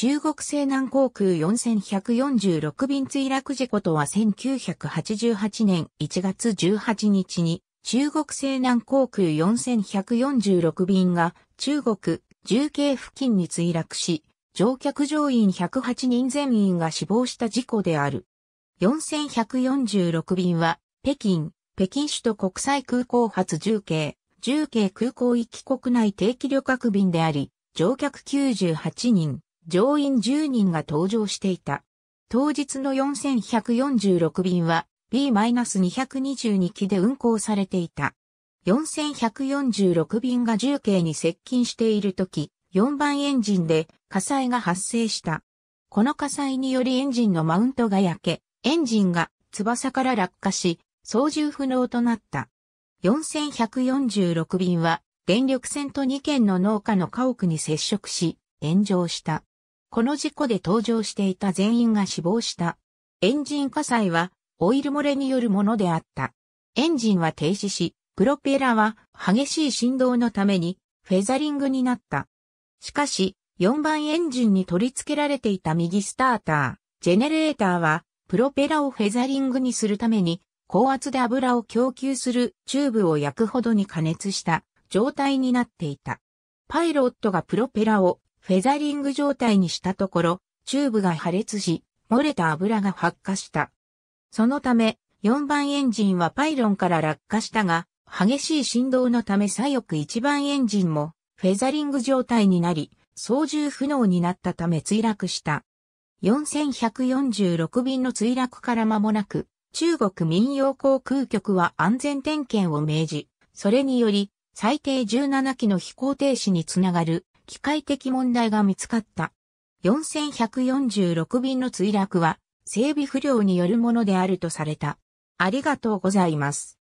中国西南航空4146便墜落事故とは1988年1月18日に中国西南航空4146便が中国重慶付近に墜落し、乗客乗員108人全員が死亡した事故である。4146便は北京、北京首都国際空港発重慶、重慶空港行き国内定期旅客便であり、乗客98人。乗員10人が搭乗していた。当日の4146便は B-222 機で運行されていた。4146便が重慶に接近しているとき、4番エンジンで火災が発生した。この火災によりエンジンのマウントが焼け、エンジンが翼から落下し、操縦不能となった。4146便は電力線と2軒の農家の家屋に接触し、炎上した。この事故で搭乗していた全員が死亡した。エンジン火災はオイル漏れによるものであった。エンジンは停止し、プロペラは激しい振動のためにフェザリングになった。しかし、4番エンジンに取り付けられていた右スターター、ジェネレーターは、プロペラをフェザリングにするために、高圧で油を供給するチューブを焼くほどに加熱した状態になっていた。パイロットがプロペラをフェザリング状態にしたところ、チューブが破裂し、漏れた油が発火した。そのため、4番エンジンはパイロンから落下したが、激しい振動のため左翼1番エンジンもフェザリング状態になり、操縦不能になったため墜落した。4146便の墜落から間もなく、中国民用航空局は安全点検を命じ、それにより、最低17機の飛行停止につながる機械的問題が見つかった。4146便の墜落は整備不良によるものであるとされた。ありがとうございます。